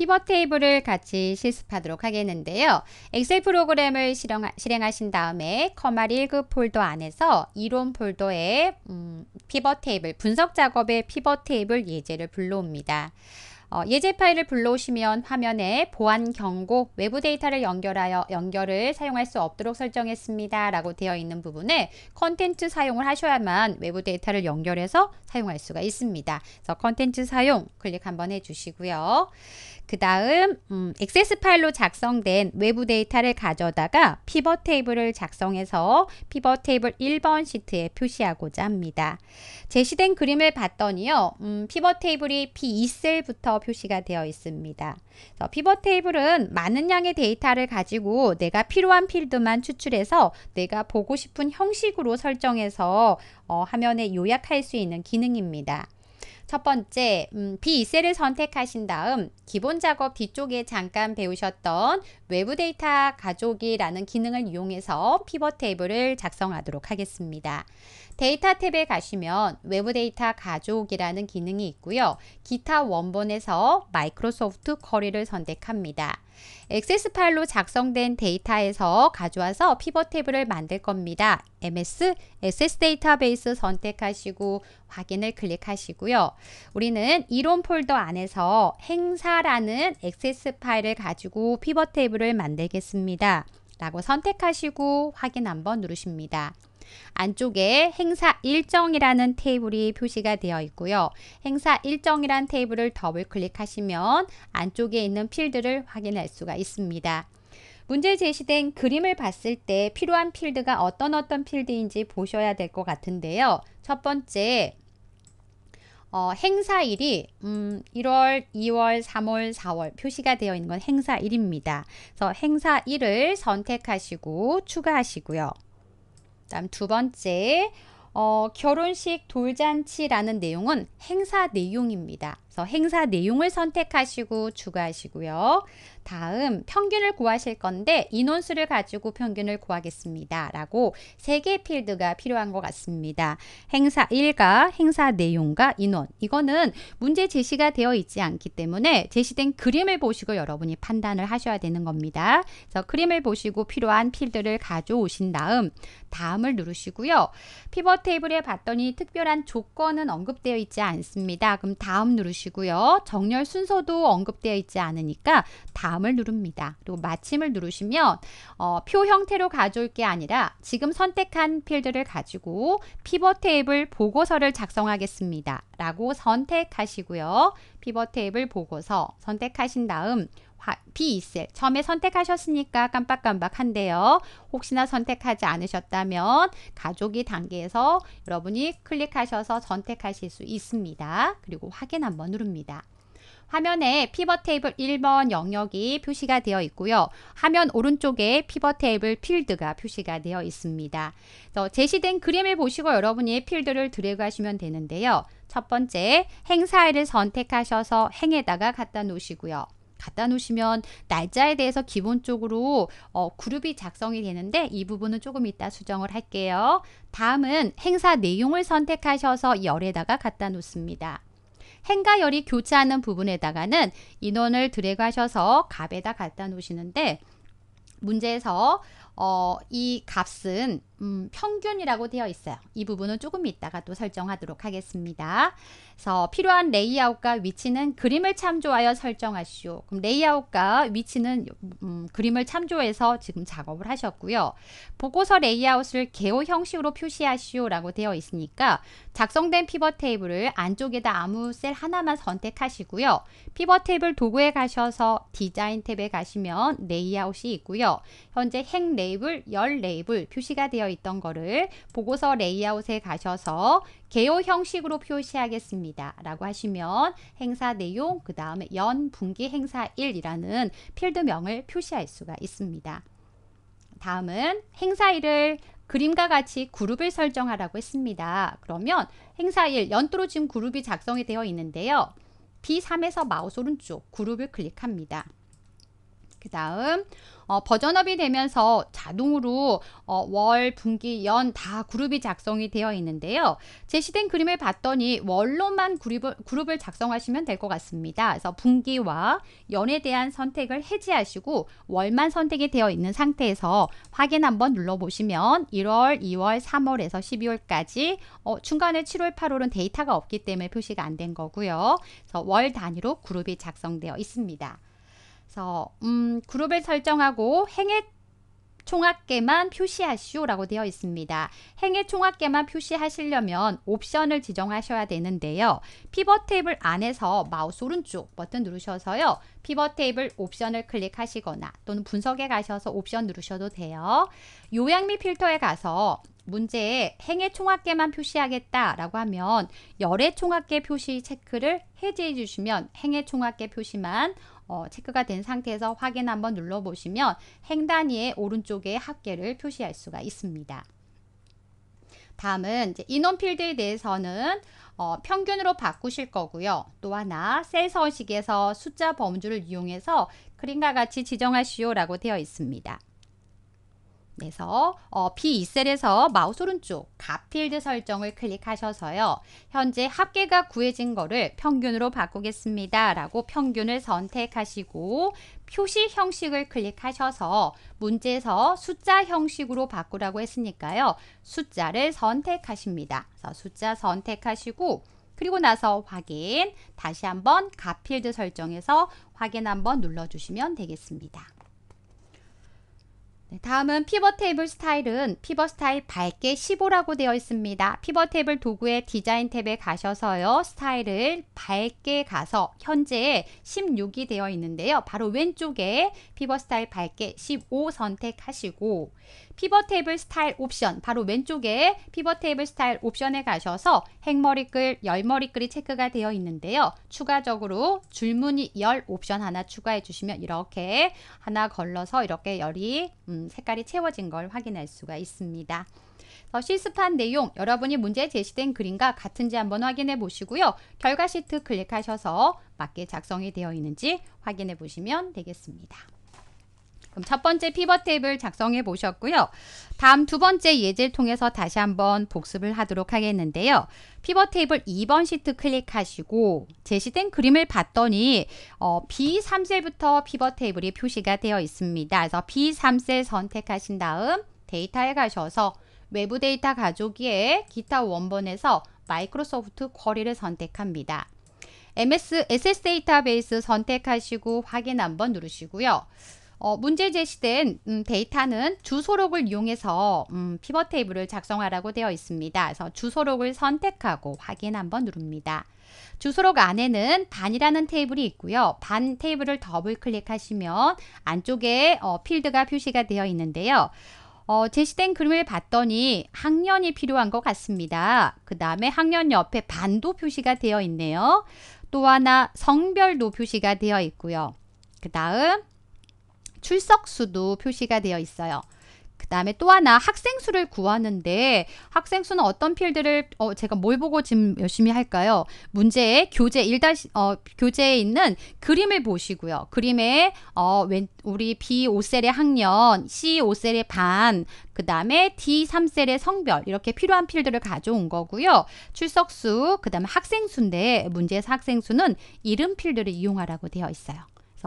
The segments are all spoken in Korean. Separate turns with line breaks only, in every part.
피벗 테이블을 같이 실습하도록 하겠는데요. 엑셀 프로그램을 실행하, 실행하신 다음에 커말 1급 폴더 안에서 이론 폴더에 음, 피벗 테이블, 분석 작업의 피벗 테이블 예제를 불러옵니다. 어, 예제 파일을 불러오시면 화면에 보안 경고, 외부 데이터를 연결하여 연결을 사용할 수 없도록 설정했습니다. 라고 되어 있는 부분에 컨텐츠 사용을 하셔야만 외부 데이터를 연결해서 사용할 수가 있습니다. 그래서 컨텐츠 사용 클릭 한번 해주시고요. 그 다음 음, 액세스 파일로 작성된 외부 데이터를 가져다가 피벗 테이블을 작성해서 피벗 테이블 1번 시트에 표시하고자 합니다. 제시된 그림을 봤더니요. 음, 피벗 테이블이 P2셀부터 표시가 되어 있습니다. 피벗 테이블은 많은 양의 데이터를 가지고 내가 필요한 필드만 추출해서 내가 보고 싶은 형식으로 설정해서 어, 화면에 요약할 수 있는 기능입니다. 첫 번째, 음, b 2을 선택하신 다음 기본 작업 뒤쪽에 잠깐 배우셨던 외부 데이터 가족이라는 기능을 이용해서 피벗 테이블을 작성하도록 하겠습니다. 데이터 탭에 가시면 외부 데이터 가족이라는 기능이 있고요. 기타 원본에서 마이크로소프트 커리를 선택합니다. 액세스 파일로 작성된 데이터에서 가져와서 피벗 테이블을 만들 겁니다. MS 액세 데이터베이스 선택하시고 확인을 클릭하시고요. 우리는 이론 폴더 안에서 행사라는 액세스 파일을 가지고 피벗 테이블을 만들겠습니다. 라고 선택하시고 확인 한번 누르십니다. 안쪽에 행사 일정이라는 테이블이 표시가 되어 있고요. 행사 일정이란 테이블을 더블 클릭하시면 안쪽에 있는 필드를 확인할 수가 있습니다. 문제 제시된 그림을 봤을 때 필요한 필드가 어떤 어떤 필드인지 보셔야 될 것 같은데요. 첫 번째 어, 행사일이 음, 1월, 2월, 3월, 4월 표시가 되어 있는 건 행사일입니다. 그래서 행사일을 선택하시고 추가하시고요. 다음 두 번째, 어, 결혼식 돌잔치라는 내용은 행사 내용입니다. 그래서 행사 내용을 선택하시고 추가하시고요. 다음 평균을 구하실 건데 인원수를 가지고 평균을 구하겠습니다. 라고 세개 필드가 필요한 것 같습니다. 행사 1과 행사 내용과 인원 이거는 문제 제시가 되어 있지 않기 때문에 제시된 그림을 보시고 여러분이 판단을 하셔야 되는 겁니다. 그래서 그림을 보시고 필요한 필드를 가져오신 다음 다음을 누르시고요. 피벗 테이블에 봤더니 특별한 조건은 언급되어 있지 않습니다. 그럼 다음 누르시고 누시고요 정렬 순서도 언급되어 있지 않으니까 다음을 누릅니다. 그리고 마침을 누르시면 어, 표 형태로 가져올 게 아니라 지금 선택한 필드를 가지고 피벗 테이블 보고서를 작성하겠습니다. 라고 선택하시고요. 피벗 테이블 보고서 선택하신 다음 비이셀 처음에 선택하셨으니까 깜빡깜빡한데요. 혹시나 선택하지 않으셨다면 가족이 단계에서 여러분이 클릭하셔서 선택하실 수 있습니다. 그리고 확인 한번 누릅니다. 화면에 피벗 테이블 1번 영역이 표시가 되어 있고요. 화면 오른쪽에 피벗 테이블 필드가 표시가 되어 있습니다. 제시된 그림을 보시고 여러분이 필드를 드래그 하시면 되는데요. 첫 번째 행사일을 선택하셔서 행에다가 갖다 놓으시고요. 갖다 놓으시면 날짜에 대해서 기본적으로 어, 그룹이 작성이 되는데 이 부분은 조금 이따 수정을 할게요. 다음은 행사 내용을 선택하셔서 열에다가 갖다 놓습니다. 행과 열이 교차하는 부분에다가는 인원을 드래그하셔서 값에다 갖다 놓으시는데 문제에서 어, 이 값은 음, 평균이라고 되어 있어요. 이 부분은 조금 이따가 또 설정하도록 하겠습니다. 그래서 필요한 레이아웃과 위치는 그림을 참조하여 설정하시오. 그럼 레이아웃과 위치는 음, 그림을 참조해서 지금 작업을 하셨고요. 보고서 레이아웃을 개호 형식으로 표시하시오 라고 되어 있으니까 작성된 피벗 테이블을 안쪽에다 아무 셀 하나만 선택하시고요. 피벗 테이블 도구에 가셔서 디자인 탭에 가시면 레이아웃이 있고요. 현재 행 레이블, 열 레이블 표시가 되어 있던 거를 보고서 레이아웃에 가셔서 개요 형식으로 표시하겠습니다. 라고 하시면 행사 내용 그 다음에 연 분기 행사 1이라는 필드명을 표시할 수가 있습니다. 다음은 행사일을 그림과 같이 그룹을 설정하라고 했습니다. 그러면 행사일 연도로 지금 그룹이 작성이 되어 있는데요. B3에서 마우스 오른쪽 그룹을 클릭합니다. 그 다음 어, 버전업이 되면서 자동으로 어, 월, 분기, 연 다 그룹이 작성이 되어 있는데요. 제시된 그림을 봤더니 월로만 그룹을, 그룹을 작성하시면 될 것 같습니다. 그래서 분기와 연에 대한 선택을 해지하시고 월만 선택이 되어 있는 상태에서 확인 한번 눌러보시면 1월, 2월, 3월에서 12월까지 어, 중간에 7월, 8월은 데이터가 없기 때문에 표시가 안 된 거고요. 그래서 월 단위로 그룹이 작성되어 있습니다. 그래서 음, 그룹을 설정하고 행액 총합계만 표시하시오라고 되어 있습니다. 행의 총합계만 표시하시려면 옵션을 지정하셔야 되는데요. 피벗 테이블 안에서 마우스 오른쪽 버튼 누르셔서요. 피벗 테이블 옵션을 클릭하시거나 또는 분석에 가셔서 옵션 누르셔도 돼요. 요약 및 필터에 가서 문제에 행의 총합계만 표시하겠다라고 하면 열의 총합계 표시 체크를 해제해 주시면 행의 총합계 표시만 어, 체크가 된 상태에서 확인 한번 눌러보시면 행단위의 오른쪽에 합계를 표시할 수가 있습니다. 다음은 인원 필드에 대해서는 어, 평균으로 바꾸실 거고요. 또 하나 셀 서식에서 숫자 범주를 이용해서 그림과 같이 지정하시오 라고 되어 있습니다. 그래서 어, B2셀에서 마우스 오른쪽 가필드 설정을 클릭하셔서요. 현재 합계가 구해진 거를 평균으로 바꾸겠습니다. 라고 평균을 선택하시고 표시 형식을 클릭하셔서 문제에서 숫자 형식으로 바꾸라고 했으니까요. 숫자를 선택하십니다. 그래서 숫자 선택하시고 그리고 나서 확인 다시 한번 가필드 설정에서 확인 한번 눌러주시면 되겠습니다. 네, 다음은 피벗 테이블 스타일은 피벗 스타일 밝게 15라고 되어 있습니다. 피벗 테이블 도구의 디자인 탭에 가셔서요. 스타일을 밝게 가서 현재 16이 되어 있는데요. 바로 왼쪽에 피벗 스타일 밝게 15 선택하시고 피벗 테이블 스타일 옵션 바로 왼쪽에 피벗 테이블 스타일 옵션에 가셔서 행머리글, 열머리글이 체크가 되어 있는데요. 추가적으로 줄무늬 열 옵션 하나 추가해 주시면 이렇게 하나 걸러서 이렇게 열이 음, 색깔이 채워진 걸 확인할 수가 있습니다. 실습한 내용 여러분이 문제 제시된 글인가 같은지 한번 확인해 보시고요. 결과 시트 클릭하셔서 맞게 작성이 되어 있는지 확인해 보시면 되겠습니다. 그럼 첫 번째 피벗 테이블 작성해 보셨고요. 다음 두 번째 예제를 통해서 다시 한번 복습을 하도록 하겠는데요. 피벗 테이블 2번 시트 클릭하시고 제시된 그림을 봤더니 어, B3셀부터 피벗 테이블이 표시가 되어 있습니다. 그래서 B3셀 선택하신 다음 데이터에 가셔서 외부 데이터 가져에 기타 원본에서 마이크로소프트 쿼리를 선택합니다. MS, SS 데이터베이스 선택하시고 확인 한번 누르시고요. 어, 문제 제시된 음, 데이터는 주소록을 이용해서 음, 피벗 테이블을 작성하라고 되어 있습니다. 그래서 주소록을 선택하고 확인 한번 누릅니다. 주소록 안에는 반이라는 테이블이 있고요. 반 테이블을 더블 클릭하시면 안쪽에 어, 필드가 표시가 되어 있는데요. 어, 제시된 그림을 봤더니 학년이 필요한 것 같습니다. 그 다음에 학년 옆에 반도 표시가 되어 있네요. 또 하나 성별도 표시가 되어 있고요. 그 다음 출석 수도 표시가 되어 있어요. 그 다음에 또 하나 학생 수를 구하는데 학생 수는 어떤 필드를 어, 제가 뭘 보고 지금 열심히 할까요? 문제의 교재 1 어, 교재에 있는 그림을 보시고요. 그림에 어, 왼, 우리 B 5셀의 학년, C 5셀의 반, 그 다음에 D 3셀의 성별 이렇게 필요한 필드를 가져온 거고요. 출석수, 그 다음에 학생 수인데 문제의 학생 수는 이름 필드를 이용하라고 되어 있어요.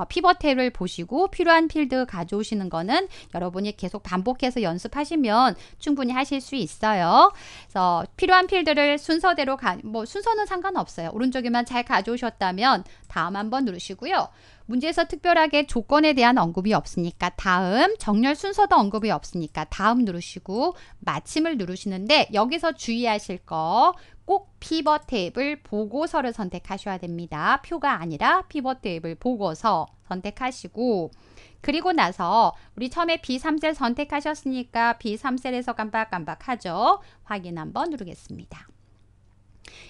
피벗 탭을 보시고 필요한 필드 가져오시는 거는 여러분이 계속 반복해서 연습하시면 충분히 하실 수 있어요. 그래서 필요한 필드를 순서대로 가, 뭐 순서는 상관없어요. 오른쪽에만 잘 가져오셨다면 다음 한번 누르시고요. 문제에서 특별하게 조건에 대한 언급이 없으니까 다음 정렬 순서도 언급이 없으니까 다음 누르시고 마침을 누르시는데 여기서 주의하실 거 꼭 피벗 테이블 보고서를 선택하셔야 됩니다. 표가 아니라 피벗 테이블 보고서 선택하시고 그리고 나서 우리 처음에 B3셀 선택하셨으니까 B3셀에서 깜빡깜빡하죠. 확인 한번 누르겠습니다.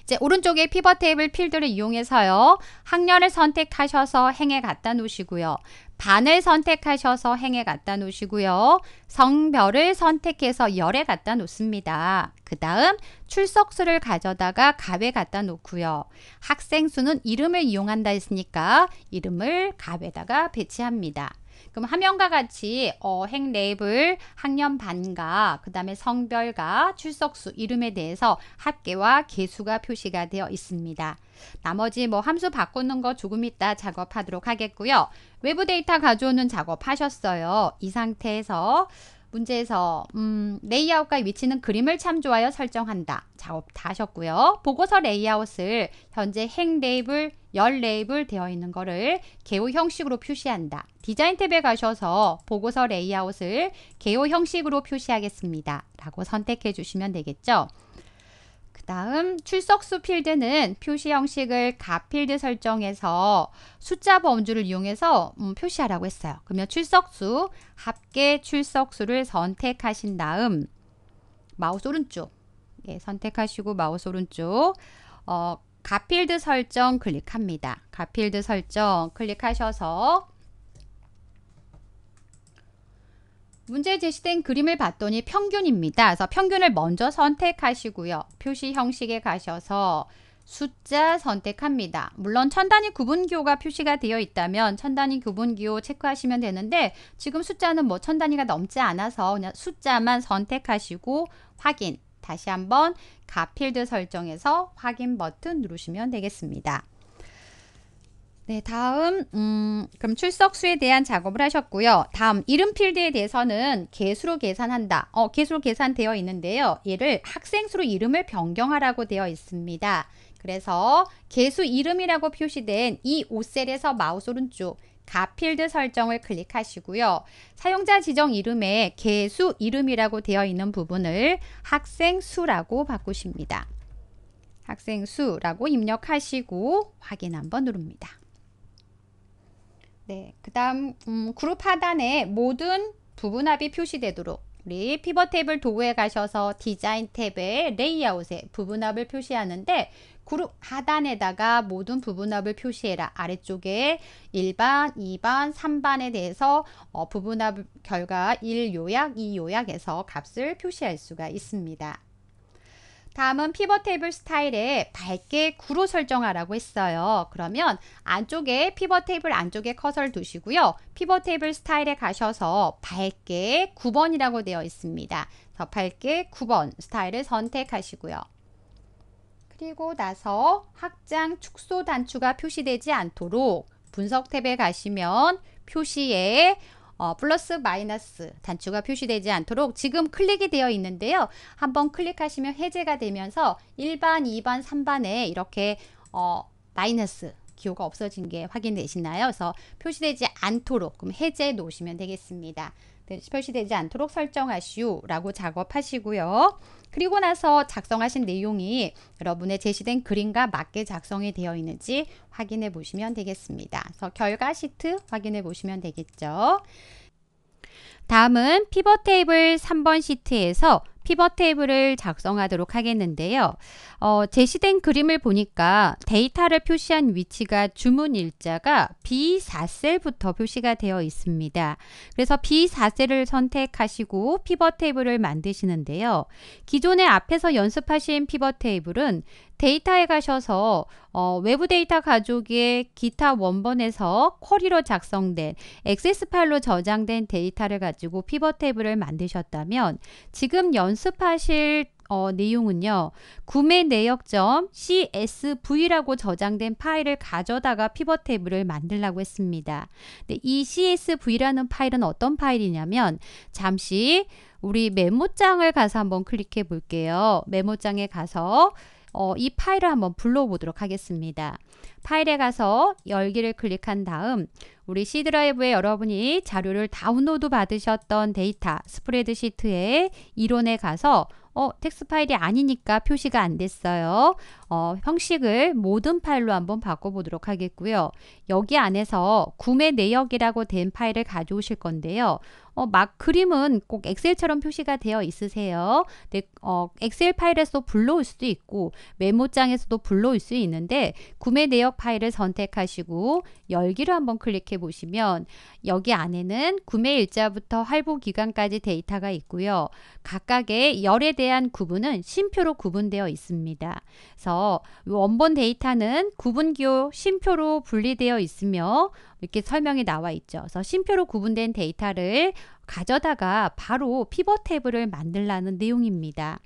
이제 오른쪽에 피벗 테이블 필드를 이용해서요. 학년을 선택하셔서 행에 갖다 놓으시고요. 반을 선택하셔서 행에 갖다 놓으시고요. 성별을 선택해서 열에 갖다 놓습니다. 그 다음 출석수를 가져다가 갑에 갖다 놓고요. 학생 수는 이름을 이용한다 했으니까 이름을 갑에다가 배치합니다. 그럼 화면과 같이 어, 행 레이블, 학년 반과 그 다음에 성별과 출석수 이름에 대해서 합계와 개수가 표시가 되어 있습니다. 나머지 뭐 함수 바꾸는 거 조금 이따 작업하도록 하겠고요. 외부 데이터 가져오는 작업 하셨어요. 이 상태에서 문제에서 음, 레이아웃과 위치는 그림을 참조하여 설정한다. 작업 다 하셨고요. 보고서 레이아웃을 현재 행 레이블, 열 레이블 되어 있는 거를 개호 형식으로 표시한다. 디자인 탭에 가셔서 보고서 레이아웃을 개호 형식으로 표시하겠습니다. 라고 선택해 주시면 되겠죠. 그 다음 출석수 필드는 표시 형식을 가필드 설정해서 숫자 범주를 이용해서 음, 표시하라고 했어요. 그러면 출석수, 합계 출석수를 선택하신 다음 마우스 오른쪽 예, 선택하시고 마우스 오른쪽 어, 가필드 설정 클릭합니다. 가필드 설정 클릭하셔서 문제에 제시된 그림을 봤더니 평균입니다. 그래서 평균을 먼저 선택하시고요. 표시 형식에 가셔서 숫자 선택합니다. 물론 천 단위 구분기호가 표시가 되어 있다면 천 단위 구분기호 체크하시면 되는데 지금 숫자는 뭐 천 단위가 넘지 않아서 그냥 숫자만 선택하시고 확인 다시 한번 가필드 설정에서 확인 버튼 누르시면 되겠습니다. 네, 다음 음, 그럼 출석수에 대한 작업을 하셨고요. 다음 이름 필드에 대해서는 개수로 계산한다. 어, 개수로 계산되어 있는데요. 얘를 학생수로 이름을 변경하라고 되어 있습니다. 그래서 개수 이름이라고 표시된 이 5셀에서 마우스 오른쪽 가필드 설정을 클릭하시고요. 사용자 지정 이름에 개수 이름이라고 되어 있는 부분을 학생 수라고 바꾸십니다. 학생 수라고 입력하시고 확인 한번 누릅니다. 네, 그 다음 음, 그룹 하단에 모든 부분합이 표시되도록 우리 피벗 탭을 도구에 가셔서 디자인 탭에 레이아웃에 부분합을 표시하는데 그룹 하단에다가 모든 부분합을 표시해라. 아래쪽에 1반, 2반, 3반에 대해서 어, 부분합 결과 1요약, 2요약에서 값을 표시할 수가 있습니다. 다음은 피벗 테이블 스타일에 밝게 9로 설정하라고 했어요. 그러면 안쪽에 피벗 테이블 안쪽에 커서를 두시고요. 피벗 테이블 스타일에 가셔서 밝게 9번이라고 되어 있습니다. 더 밝게 9번 스타일을 선택하시고요. 그리고 나서 확장 축소 단추가 표시되지 않도록 분석 탭에 가시면 표시에 어, 플러스 마이너스 단추가 표시되지 않도록 지금 클릭이 되어 있는데요. 한번 클릭하시면 해제가 되면서 1반, 2반, 3반에 이렇게 어, 마이너스 기호가 없어진 게 확인되시나요? 그래서 표시되지 않도록 그럼 해제해 놓으시면 되겠습니다. 네, 표시되지 않도록 설정하시오라고 작업하시고요. 그리고 나서 작성하신 내용이 여러분의 제시된 그림과 맞게 작성이 되어 있는지 확인해 보시면 되겠습니다. 그래서 결과 시트 확인해 보시면 되겠죠. 다음은 피벗 테이블 3번 시트에서 피벗 테이블을 작성하도록 하겠는데요. 어, 제시된 그림을 보니까 데이터를 표시한 위치가 주문 일자가 B4셀부터 표시가 되어 있습니다. 그래서 B4셀을 선택하시고 피벗 테이블을 만드시는데요. 기존에 앞에서 연습하신 피벗 테이블은 데이터에 가셔서 어, 외부 데이터 가족의 기타 원본에서 쿼리로 작성된 액세스 파일로 저장된 데이터를 가지고 피벗 테이블을 만드셨다면 지금 연습하실 어, 내용은요. 구매 내역점 CSV라고 저장된 파일을 가져다가 피벗 테이블을 만들라고 했습니다. 근이 CSV라는 파일은 어떤 파일이냐면 잠시 우리 메모장을 가서 한번 클릭해 볼게요. 메모장에 가서 어, 이 파일을 한번 불러보도록 하겠습니다. 파일에 가서 열기를 클릭한 다음 우리 C 드라이브에 여러분이 자료를 다운로드 받으셨던 데이터 스프레드시트의 이론에 가서 어, 텍스 파일이 아니니까 표시가 안 됐어요. 어, 형식을 모든 파일로 한번 바꿔보도록 하겠고요. 여기 안에서 구매 내역이라고 된 파일을 가져오실 건데요. 어, 막 그림은 꼭 엑셀처럼 표시가 되어 있으세요. 네, 어, 엑셀 파일에서도 불러올 수도 있고 메모장에서도 불러올 수 있는데 구매 내역 파일을 선택하시고 열기를 한번 클릭해 보시면 여기 안에는 구매 일자부터 할부 기간까지 데이터가 있고요. 각각의 열에 대한 구분은 심표로 구분되어 있습니다. 그래서 원본 데이터는 구분기호 심표로 분리되어 있으며 이렇게 설명이 나와 있죠. 그래서 심표로 구분된 데이터를 가져다가 바로 피벗 테이블을 만들라는 내용입니다.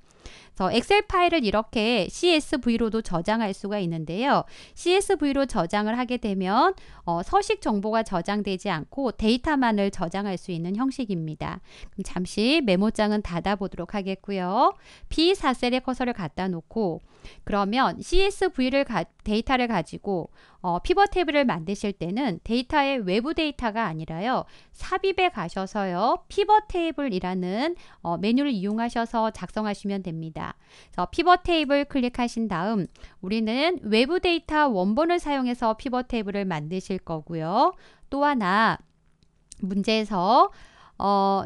그래서 엑셀 파일을 이렇게 CSV로도 저장할 수가 있는데요. CSV로 저장을 하게 되면 어, 서식 정보가 저장되지 않고 데이터만을 저장할 수 있는 형식입니다. 그럼 잠시 메모장은 닫아보도록 하겠고요. B4셀에 커서를 갖다 놓고 그러면 CSV를 가, 데이터를 가지고 어, 피벗 테이블을 만드실 때는 데이터의 외부 데이터가 아니라요. 삽입에 가셔서요. 피벗 테이블이라는 어, 메뉴를 이용하셔서 작성하시면 됩니다. 그래서 피벗 테이블 클릭하신 다음 우리는 외부 데이터 원본을 사용해서 피벗 테이블을 만드실 거고요. 또 하나 문제에서 어,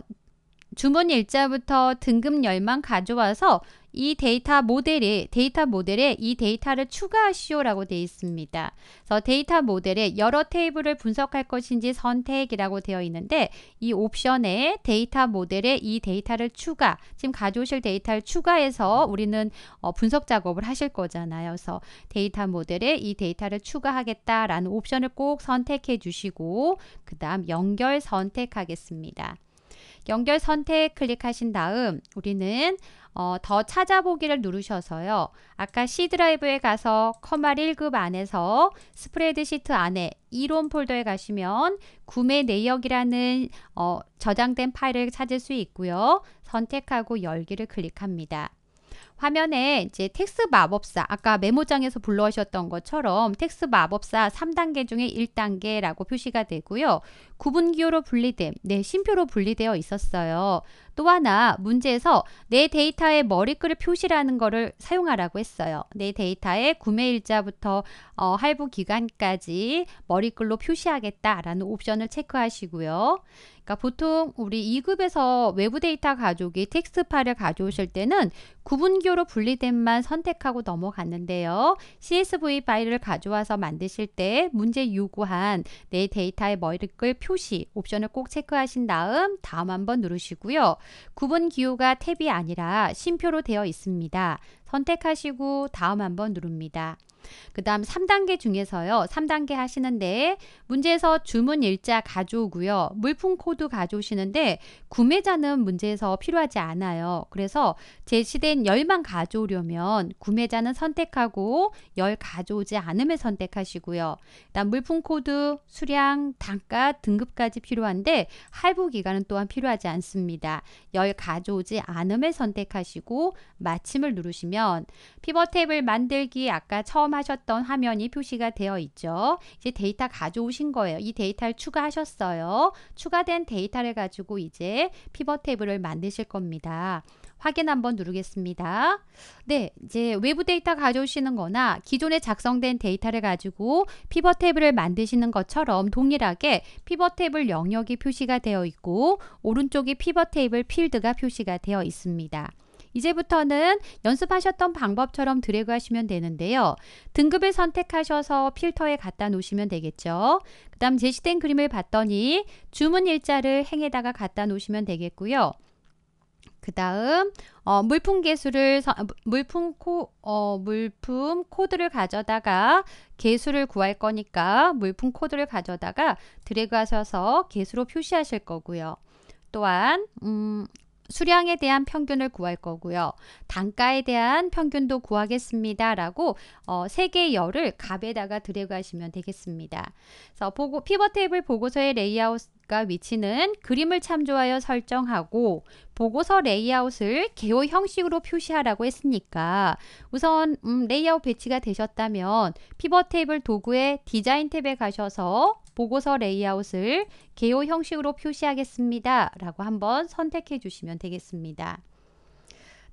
주문 일자부터 등급 열만 가져와서 이 데이터 모델에 데이터 모델에 이 데이터를 추가하시오라고 되어 있습니다. 그래서 데이터 모델에 여러 테이블을 분석할 것인지 선택이라고 되어 있는데 이 옵션에 데이터 모델에 이 데이터를 추가 지금 가져오실 데이터를 추가해서 우리는 어, 분석 작업을 하실 거잖아요. 그래서 데이터 모델에 이 데이터를 추가하겠다라는 옵션을 꼭 선택해 주시고 그 다음 연결 선택하겠습니다. 연결 선택 클릭하신 다음 우리는 어, 더 찾아보기를 누르셔서요. 아까 C 드라이브에 가서 커말 1급 안에서 스프레드시트 안에 이론 폴더에 가시면 구매 내역이라는 어, 저장된 파일을 찾을 수 있고요. 선택하고 열기를 클릭합니다. 화면에 이제 텍스 마법사 아까 메모장에서 불러오셨던 것처럼 텍스 마법사 3단계 중에 1단계라고 표시가 되고요. 구분기호로 분리됨, 네, 심표로 분리되어 있었어요. 또 하나 문제에서 내 데이터의 머리글을 표시라는 것을 사용하라고 했어요. 내 데이터의 구매일자부터 어, 할부 기간까지 머리글로 표시하겠다라는 옵션을 체크하시고요. 그러니까 보통 우리 2급에서 외부 데이터 가족이 텍스트 파일을 가져오실 때는 구분기호 필요로 분리됨만 선택하고 넘어갔는데요. CSV 파일을 가져와서 만드실 때 문제 요구한 내 데이터의 머리글 표시 옵션을 꼭 체크하신 다음 다음 한번 누르시고요. 구분 기호가 탭이 아니라 심표로 되어 있습니다. 선택하시고 다음 한번 누릅니다. 그 다음 3단계 중에서요. 3단계 하시는데 문제에서 주문 일자 가져오고요. 물품 코드 가져오시는데 구매자는 문제에서 필요하지 않아요. 그래서 제시된 열만 가져오려면 구매자는 선택하고 열 가져오지 않음을 선택하시고요. 그다음 물품 코드, 수량, 단가, 등급까지 필요한데 할부 기간은 또한 필요하지 않습니다. 열 가져오지 않음을 선택하시고 마침을 누르시면 피벗 탭을 만들기 아까 처음 체험하셨던 화면이 표시가 되어 있죠. 이제 데이터 가져오신 거예요. 이 데이터를 추가하셨어요. 추가된 데이터를 가지고 이제 피벗 테이블을 만드실 겁니다. 확인 한번 누르겠습니다. 네, 이제 외부 데이터 가져오시는 거나 기존에 작성된 데이터를 가지고 피벗 테이블을 만드시는 것처럼 동일하게 피벗 테이블 영역이 표시가 되어 있고 오른쪽에 피벗 테이블 필드가 표시가 되어 있습니다. 이제부터는 연습하셨던 방법처럼 드래그 하시면 되는데요. 등급을 선택하셔서 필터에 갖다 놓으시면 되겠죠. 그 다음 제시된 그림을 봤더니 주문 일자를 행에다가 갖다 놓으시면 되겠고요. 그 다음 어, 물품 개수를 아, 물품 코 어, 물품 코드를 가져다가 개수를 구할 거니까 물품 코드를 가져다가 드래그 하셔서 개수로 표시하실 거고요. 또한 음, 수량에 대한 평균을 구할 거고요. 단가에 대한 평균도 구하겠습니다. 라고 어, 3개의 열을 값에다가 드래그 하시면 되겠습니다. 그래서 보고, 피벗 테이블 보고서의 레이아웃과 위치는 그림을 참조하여 설정하고 보고서 레이아웃을 개호 형식으로 표시하라고 했으니까 우선 음, 레이아웃 배치가 되셨다면 피벗 테이블 도구의 디자인 탭에 가셔서 보고서 레이아웃을 개요 형식으로 표시하겠습니다. 라고 한번 선택해 주시면 되겠습니다.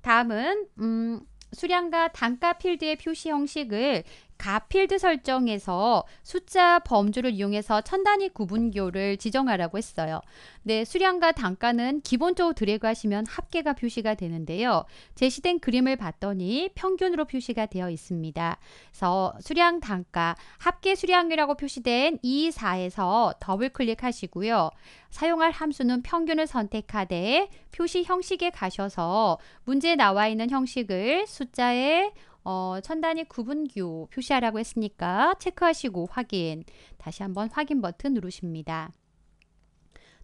다음은 음, 수량과 단가 필드의 표시 형식을 가필드 설정에서 숫자 범주를 이용해서 천 단위 구분교를 지정하라고 했어요. 네, 수량과 단가는 기본적으로 드래그 하시면 합계가 표시가 되는데요. 제시된 그림을 봤더니 평균으로 표시가 되어 있습니다. 그래서 수량 단가, 합계 수량이라고 표시된 2, 4에서 더블 클릭하시고요. 사용할 함수는 평균을 선택하되 표시 형식에 가셔서 문제에 나와 있는 형식을 숫자에 어, 천단위 구분교 표시하라고 했으니까 체크하시고 확인 다시 한번 확인 버튼 누르십니다.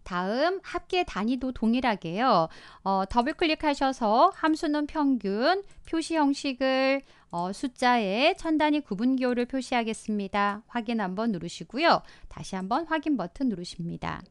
다음 합계 단위도 동일하게요. 어, 더블 클릭하셔서 함수는 평균, 표시 형식을 어, 숫자에 천 단위 구분교를 표시하겠습니다. 확인 한번 누르시고요. 다시 한번 확인 버튼 누르십니다.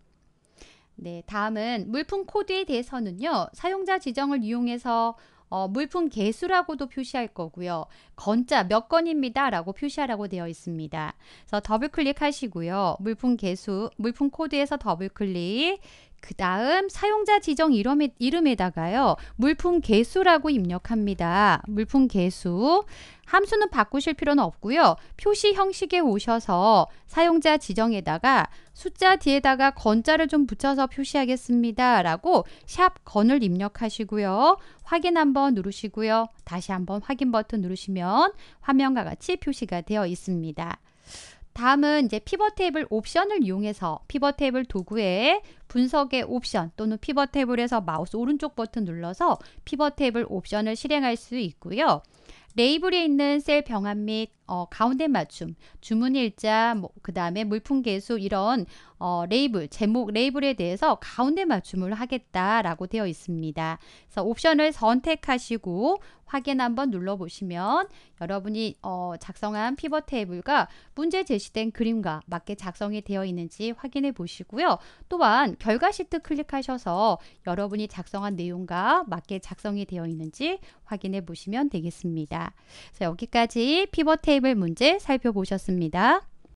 네, 다음은 물품 코드에 대해서는요. 사용자 지정을 이용해서 어, 물품 개수라고도 표시할 거고요. 건자 몇 건입니다. 라고 표시하라고 되어 있습니다. 그래서 더블 클릭하시고요. 물품 개수, 물품 코드에서 더블 클릭, 그 다음 사용자 지정 이름에, 이름에다가요. 물품 개수라고 입력합니다. 물품 개수. 함수는 바꾸실 필요는 없고요. 표시 형식에 오셔서 사용자 지정에다가 숫자 뒤에다가 건자를 좀 붙여서 표시하겠습니다. 라고 샵 건을 입력하시고요. 확인 한번 누르시고요. 다시 한번 확인 버튼 누르시면 화면과 같이 표시가 되어 있습니다. 다음은 이제 피벗 테이블 옵션을 이용해서 피벗 테이블 도구에 분석의 옵션 또는 피벗 테이블에서 마우스 오른쪽 버튼 눌러서 피벗 테이블 옵션을 실행할 수 있고요. 레이블에 있는 셀 병합 및 어, 가운데 맞춤, 주문 일자, 뭐, 그 다음에 물품 개수 이런 어, 레이블, 제목 레이블에 대해서 가운데 맞춤을 하겠다라고 되어 있습니다. 그래서 옵션을 선택하시고 확인 한번 눌러보시면 여러분이 어, 작성한 피벗 테이블과 문제 제시된 그림과 맞게 작성이 되어 있는지 확인해 보시고요. 또한 결과 시트 클릭하셔서 여러분이 작성한 내용과 맞게 작성이 되어 있는지 확인해 보시면 되겠습니다. 그래서 여기까지 피벗 테이블 문제 살펴보셨습니다.